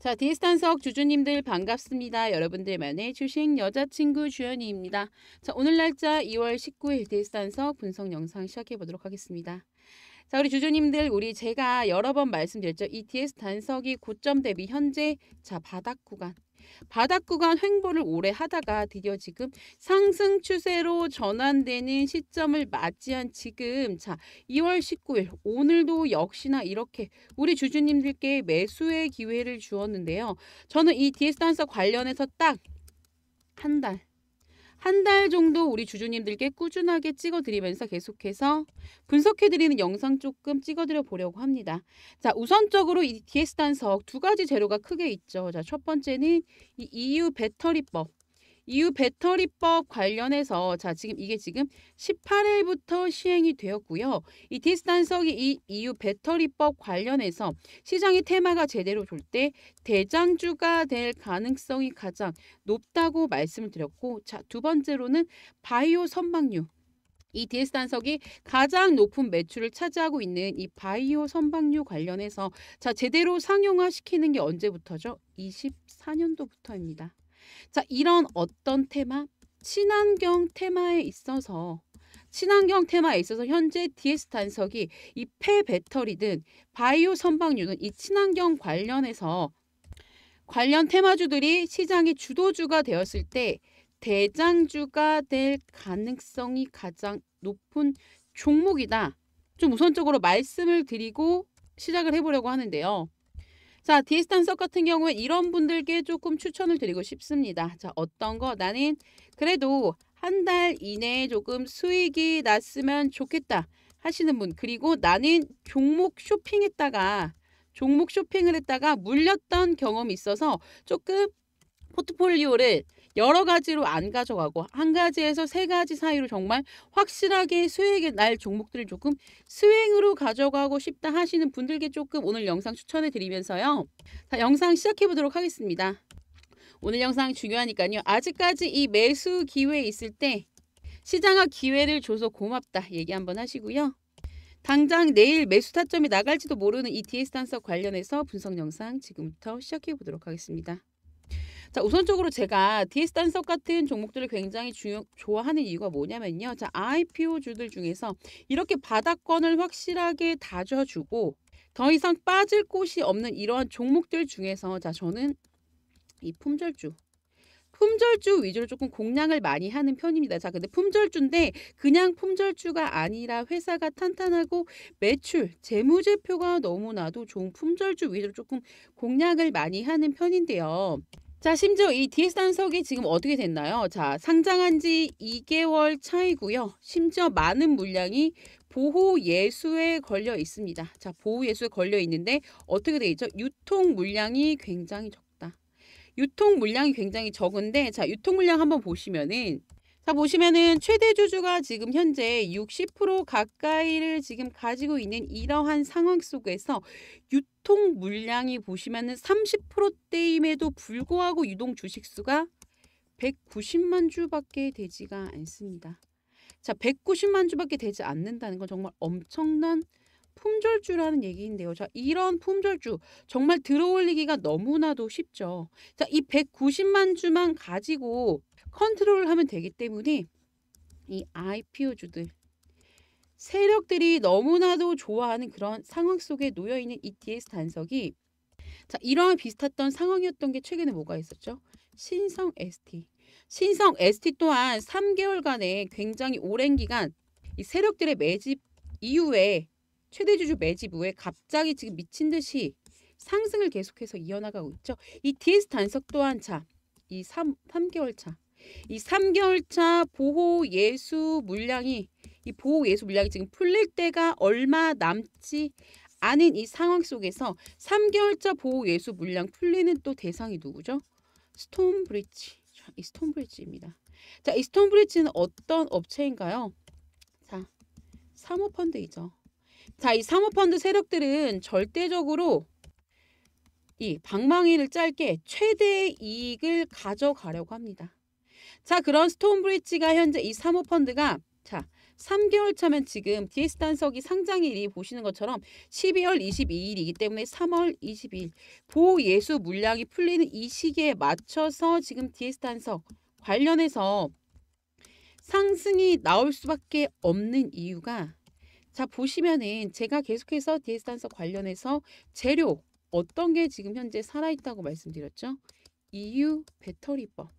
자, 디스탄석 주주님들 반갑습니다. 여러분들만의 주식 여자친구 주연이입니다. 자, 오늘 날짜 2월 19일 디스탄석 분석 영상 시작해 보도록 하겠습니다. 자, 우리 주주님들, 우리 제가 여러 번 말씀드렸죠. ETS 단석이 고점 대비 현재 자 바닥 구간 바닥 구간 횡보를 오래 하다가 드디어 지금 상승 추세로 전환되는 시점을 맞이한 지금 자 2월 19일 오늘도 역시나 이렇게 우리 주주님들께 매수의 기회를 주었는데요. 저는 이 디에스단서 관련해서 딱한달 한달 정도 우리 주주님들께 꾸준하게 찍어드리면서 계속해서 분석해드리는 영상 조금 찍어드려 보려고 합니다. 자, 우선적으로 이 DS 단석 두 가지 재료가 크게 있죠. 자, 첫 번째는 이 EU 배터리법. 이후 배터리법 관련해서 자 지금 이게 지금 18일부터 시행이 되었고요. 이 디스탄석이 이 이후 배터리법 관련해서 시장의 테마가 제대로 돌 때 대장주가 될 가능성이 가장 높다고 말씀을 드렸고 자 두 번째로는 바이오 선박류이 DS 단석이 가장 높은 매출을 차지하고 있는 이 바이오 선박류 관련해서 자 제대로 상용화시키는 게 언제부터죠? 24년도부터입니다. 자, 이런 어떤 테마? 친환경 테마에 있어서 친환경 테마에 있어서 현재 DS 탄석이이 폐 배터리든 바이오 선박류는 이 친환경 관련해서 관련 테마주들이 시장의 주도주가 되었을 때 대장주가 될 가능성이 가장 높은 종목이다. 좀 우선적으로 말씀을 드리고 시작을 해보려고 하는데요. 자, 디스턴서 같은 경우에 이런 분들께 조금 추천을 드리고 싶습니다. 자, 어떤 거 나는 그래도 한 달 이내에 조금 수익이 났으면 좋겠다 하시는 분 그리고 나는 종목 쇼핑했다가 종목 쇼핑을 했다가 물렸던 경험이 있어서 조금 포트폴리오를 여러 가지로 안 가져가고 한 가지에서 세 가지 사이로 정말 확실하게 수익에 날 종목들을 조금 스윙으로 가져가고 싶다 하시는 분들께 조금 오늘 영상 추천해 드리면서요. 자, 영상 시작해 보도록 하겠습니다. 오늘 영상 중요하니까요. 아직까지 이 매수 기회 있을 때 시장과 기회를 줘서 고맙다 얘기 한번 하시고요. 당장 내일 매수 타점이 나갈지도 모르는 이 DS 단서 관련해서 분석 영상 지금부터 시작해 보도록 하겠습니다. 자, 우선적으로 제가 디스탄석 같은 종목들을 굉장히 주, 좋아하는 이유가 뭐냐면요. 자, IPO 주들 중에서 이렇게 바닥권을 확실하게 다져주고 더 이상 빠질 곳이 없는 이러한 종목들 중에서 자, 저는 이 품절주 품절주 위주로 조금 공략을 많이 하는 편입니다. 자, 근데 품절주인데 그냥 품절주가 아니라 회사가 탄탄하고 매출, 재무제표가 너무나도 좋은 품절주 위주로 조금 공략을 많이 하는 편인데요. 자, 심지어 이 DS 단속이 지금 어떻게 됐나요? 자, 상장한 지 2개월 차이고요. 심지어 많은 물량이 보호 예수에 걸려 있습니다. 자, 보호 예수에 걸려 있는데 어떻게 돼 있죠? 유통 물량이 굉장히 적다. 유통 물량이 굉장히 적은데 자, 유통 물량 한번 보시면은 자 보시면은 최대 주주가 지금 현재 60% 가까이를 지금 가지고 있는 이러한 상황 속에서 유통 물량이 보시면은 30%대임에도 불구하고 유동 주식수가 190만 주밖에 되지가 않습니다. 자 190만 주밖에 되지 않는다는 건 정말 엄청난 품절주라는 얘기인데요. 자, 이런 품절주 정말 들어올리기가 너무나도 쉽죠. 자, 이 190만 주만 가지고 컨트롤을 하면 되기 때문에 이 IPO 주들 세력들이 너무나도 좋아하는 그런 상황 속에 놓여 있는 ETS 단석이 자, 이러한 비슷했던 상황이었던 게 최근에 뭐가 있었죠? 신성 ST. 신성 ST 또한 3개월간의 굉장히 오랜 기간 이 세력들의 매집 이후에 최대 주주 매집 후에 갑자기 지금 미친 듯이 상승을 계속해서 이어나가고 있죠. 이 DS 단석 또한 차, 이 3, 3개월 차, 이 3개월 차 보호 예수 물량이 이 보호 예수 물량이 지금 풀릴 때가 얼마 남지 않은 이 상황 속에서 3개월 차 보호 예수 물량 풀리는 또 대상이 누구죠? 스톤브릿지. 이 스톤브릿지입니다. 자, 이 스톤브릿지는 어떤 업체인가요? 자, 사모펀드이죠. 자, 이 사모펀드 세력들은 절대적으로 이 방망이를 짧게 최대의 이익을 가져가려고 합니다. 자, 그런 스톤브릿지가 현재 이 사모펀드가 자, 3개월 차면 지금 DS 단석이 상장일이 보시는 것처럼 12월 22일이기 때문에 3월 22일 보예수 물량이 풀리는 이 시기에 맞춰서 지금 DS 단석 관련해서 상승이 나올 수밖에 없는 이유가 자 보시면은 제가 계속해서 디에스탄서 관련해서 재료 어떤 게 지금 현재 살아있다고 말씀드렸죠? EU 배터리법.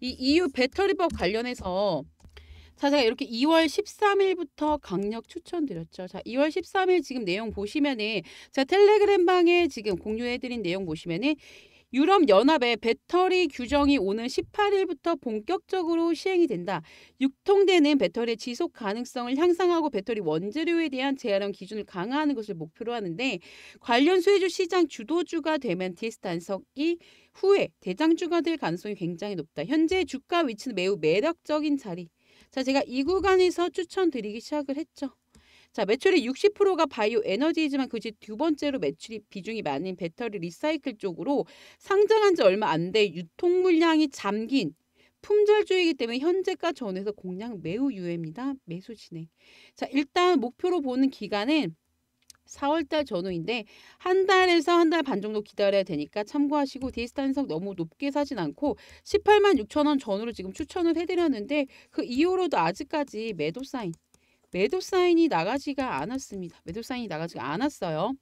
이 EU 배터리법 관련해서 자, 제가 이렇게 2월 13일부터 강력 추천드렸죠. 자, 2월 13일 지금 내용 보시면은 자, 텔레그램 방에 지금 공유해드린 내용 보시면은 유럽연합의 배터리 규정이 오는 18일부터 본격적으로 시행이 된다. 육통되는 배터리의 지속 가능성을 향상하고 배터리 원재료에 대한 제한 용 기준을 강화하는 것을 목표로 하는데 관련 수혜주 시장 주도주가 되면 디에스 단석이 후에 대장주가 될 가능성이 굉장히 높다. 현재 주가 위치는 매우 매력적인 자리. 자, 제가 이 구간에서 추천드리기 시작을 했죠. 자, 매출의 60%가 바이오 에너지이지만 그것두 번째로 매출이 비중이 많은 배터리 리사이클 쪽으로 상장한 지 얼마 안 돼 유통 물량이 잠긴 품절주의이기 때문에 현재가 전에서 공략 매우 유효입니다. 매수 진행. 자, 일단 목표로 보는 기간은 4월달 전후인데 한 달에서 한 달 반 정도 기다려야 되니까 참고하시고 디스탄석 너무 높게 사진 않고 18만 6천 원 전후로 지금 추천을 해드렸는데 그 이후로도 아직까지 매도 사인 매도 사인이 나가지가 않았습니다. 매도 사인이 나가지가 않았어요.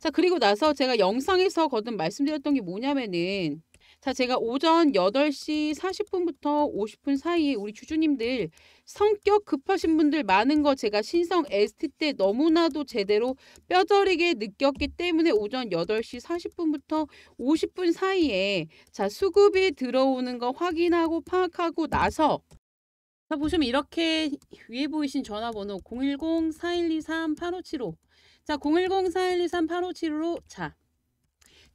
자 그리고 나서 제가 영상에서 거듭 말씀드렸던 게 뭐냐면은 자 제가 오전 8시 40분부터 50분 사이에 우리 주주님들 성격 급하신 분들 많은 거 제가 신성 에스티 때 너무나도 제대로 뼈저리게 느꼈기 때문에 오전 8시 40분부터 50분 사이에 자 수급이 들어오는 거 확인하고 파악하고 나서 자, 보시면 이렇게 위에 보이신 전화번호 010-4123-8575. 자, 010-4123-8575로 자.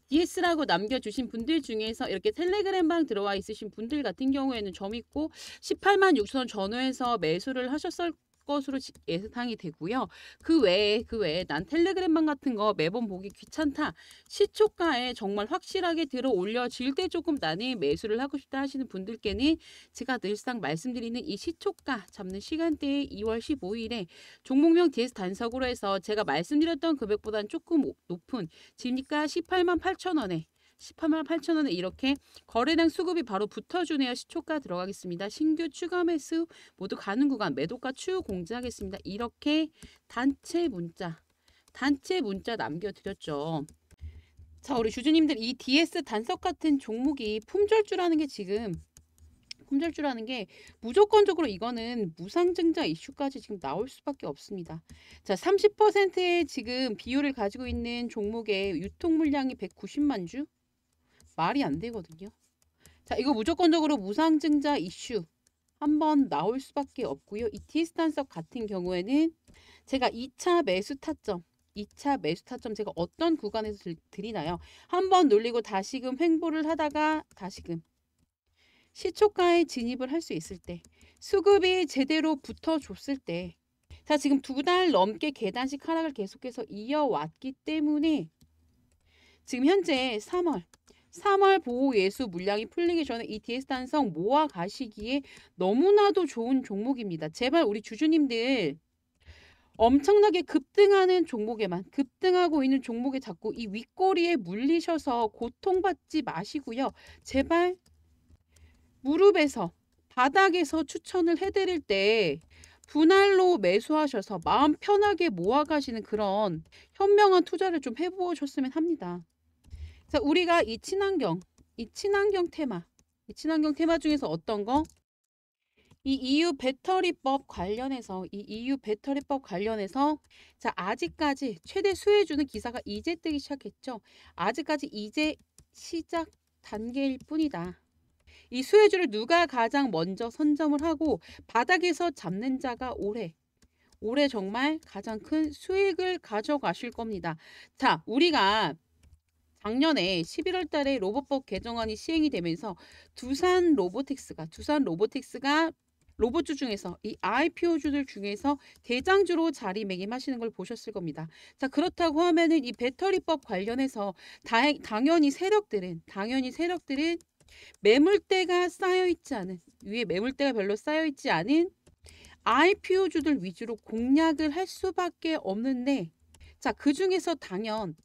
DS라고 남겨주신 분들 중에서 이렇게 텔레그램방 들어와 있으신 분들 같은 경우에는 점 있고 18만 6천 원 전후에서 매수를 하셨을 것으로 예상이 되고요. 그 외에 그 외에 난 텔레그램만 같은 거 매번 보기 귀찮다. 시초가에 정말 확실하게 들어 올려질 때 조금 나는 매수를 하고 싶다 하시는 분들께는 제가 늘상 말씀드리는 이 시초가 잡는 시간대에 2월 15일에 종목명 DS 단석으로 해서 제가 말씀드렸던 금액보다는 조금 높은 집니까 18만 8천 원에 18만 8천 원에 이렇게 거래량 수급이 바로 붙어주네요. 시초가 들어가겠습니다. 신규 추가 매수 모두 가는 구간 매도가 추후 공지하겠습니다. 이렇게 단체 문자 단체 문자 남겨드렸죠. 자 우리 주주님들 이 DS 단석 같은 종목이 품절주라는 게 지금 품절주라는 게 무조건적으로 이거는 무상증자 이슈까지 지금 나올 수밖에 없습니다. 자, 30%의 지금 비율을 가지고 있는 종목의 유통 물량이 190만 주, 말이 안 되거든요. 자, 이거 무조건적으로 무상증자 이슈 한번 나올 수밖에 없고요. 이 디스탄스업 같은 경우에는 제가 2차 매수 타점 2차 매수 타점 제가 어떤 구간에서 드리나요? 한번 놀리고 다시금 횡보를 하다가 다시금 시초가에 진입을 할 수 있을 때 수급이 제대로 붙어줬을 때 자, 지금 두 달 넘게 계단식 하락을 계속해서 이어왔기 때문에 지금 현재 3월 3월 보호 예수 물량이 풀리기 전에 이 e DS 탄성 모아 가시기에 너무나도 좋은 종목입니다. 제발 우리 주주님들 엄청나게 급등하는 종목에만 급등하고 있는 종목에 자꾸 이 윗꼬리에 물리셔서 고통받지 마시고요. 제발 무릎에서 바닥에서 추천을 해드릴 때 분할로 매수하셔서 마음 편하게 모아가시는 그런 현명한 투자를 좀 해보셨으면 합니다. 자, 우리가 이 친환경, 이 친환경 테마, 이 친환경 테마 중에서 어떤 거? 이 EU 배터리법 관련해서 이 EU 배터리법 관련해서 자 아직까지 최대 수혜주는 기사가 이제 뜨기 시작했죠. 아직까지 이제 시작 단계일 뿐이다. 이 수혜주를 누가 가장 먼저 선점을 하고 바닥에서 잡는 자가 올해 올해 정말 가장 큰 수익을 가져가실 겁니다. 자, 우리가 작년에 11월 달에 로봇법 개정안이 시행이 되면서 두산 로보틱스가 두산 로보틱스가 로봇주 중에서 이 IPO주들 중에서 대장주로 자리매김하시는 걸 보셨을 겁니다. 자 그렇다고 하면은 이 배터리법 관련해서 다행, 당연히 세력들은 당연히 세력들은 매물대가 쌓여있지 않은 위에 매물대가 별로 쌓여있지 않은 IPO주들 위주로 공략을 할 수밖에 없는데 자그 중에서 당연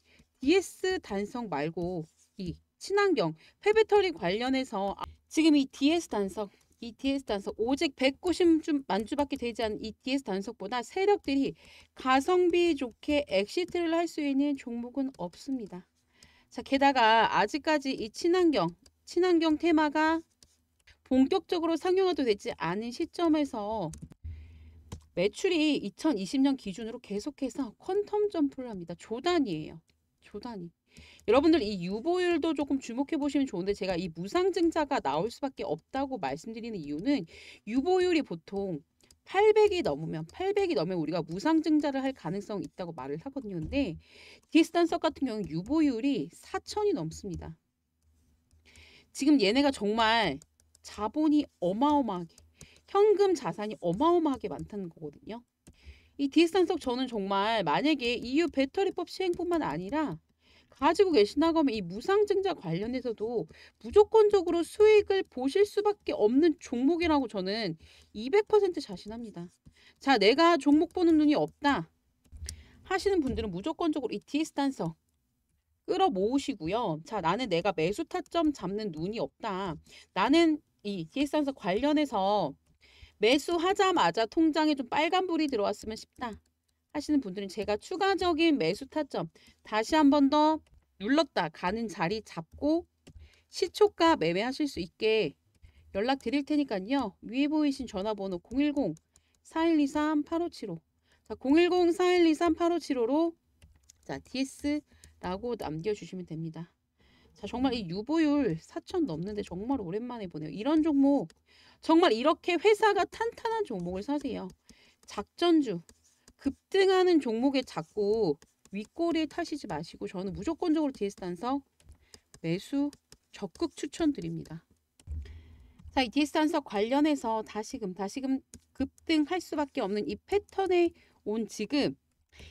DS 단석 말고 이 친환경 폐배터리 관련해서 아, 지금 이 DS 단석 이 DS 단석 오직 190만 주밖에 되지 않은 이 DS 단석보다 세력들이 가성비 좋게 엑시트를 할 수 있는 종목은 없습니다. 자 게다가 아직까지 이 친환경 친환경 테마가 본격적으로 상용화도 되지 않은 시점에서 매출이 2020년 기준으로 계속해서 퀀텀 점프를 합니다. 조단이에요. 조단이. 여러분들 이 유보율도 조금 주목해 보시면 좋은데 제가 이 무상증자가 나올 수밖에 없다고 말씀드리는 이유는 유보율이 보통 800이 넘으면 800이 넘으면 우리가 무상증자를 할 가능성이 있다고 말을 하거든요. 근데 디스탄서 같은 경우 유보율이 4천이 넘습니다. 지금 얘네가 정말 자본이 어마어마하게 현금 자산이 어마어마하게 많다는 거거든요. 이 디스탄석 저는 정말 만약에 EU 배터리법 시행뿐만 아니라 가지고 계신 학업면이 무상증자 관련해서도 무조건적으로 수익을 보실 수밖에 없는 종목이라고 저는 200% 자신합니다. 자, 내가 종목 보는 눈이 없다 하시는 분들은 무조건적으로 이 디스탄석 끌어 모으시고요. 자, 나는 내가 매수 타점 잡는 눈이 없다. 나는 이 디스탄석 관련해서 매수하자마자 통장에 좀 빨간불이 들어왔으면 싶다 하시는 분들은 제가 추가적인 매수 타점 다시 한 번 더 눌렀다 가는 자리 잡고 시초가 매매하실 수 있게 연락 드릴 테니까요. 위에 보이신 전화번호 010-4123-8575 자, 010-4123-8575로 자, DS라고 남겨주시면 됩니다. 자, 정말 이 유보율 4천 넘는데 정말 오랜만에 보네요. 이런 종목 정말 이렇게 회사가 탄탄한 종목을 사세요. 작전주 급등하는 종목에 자꾸 윗꼬리에 타시지 마시고 저는 무조건적으로 DS 단석 매수 적극 추천드립니다. 자, 이 DS 단석 관련해서 다시금 다시금 급등할 수밖에 없는 이 패턴에 온 지금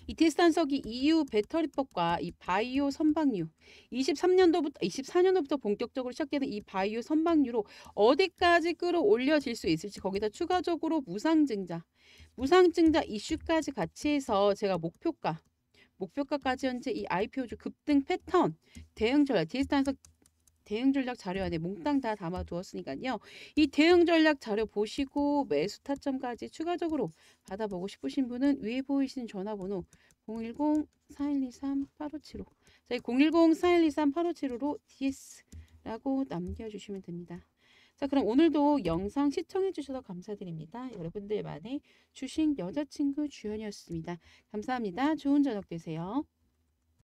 이 디스탄석이 EU 배터리법과 이 바이오 선박류 23년도부터 24년도부터 본격적으로 시작되는 이 바이오 선박류로 어디까지 끌어올려질 수 있을지 거기다 추가적으로 무상증자 무상증자 이슈까지 같이 해서 제가 목표가 목표가까지 현재 이 IPO주 급등 패턴 대응 전략 디스탄석 대응 전략 자료 안에 몽땅 다 담아 두었으니까요. 이 대응 전략 자료 보시고 매수 타점까지 추가적으로 받아보고 싶으신 분은 위에 보이시는 전화번호 010-4123-8575 저희 010-4123-8575로 DS라고 남겨주시면 됩니다. 자 그럼 오늘도 영상 시청해주셔서 감사드립니다. 여러분들만의 주식 여자친구 주연이었습니다. 감사합니다. 좋은 저녁 되세요.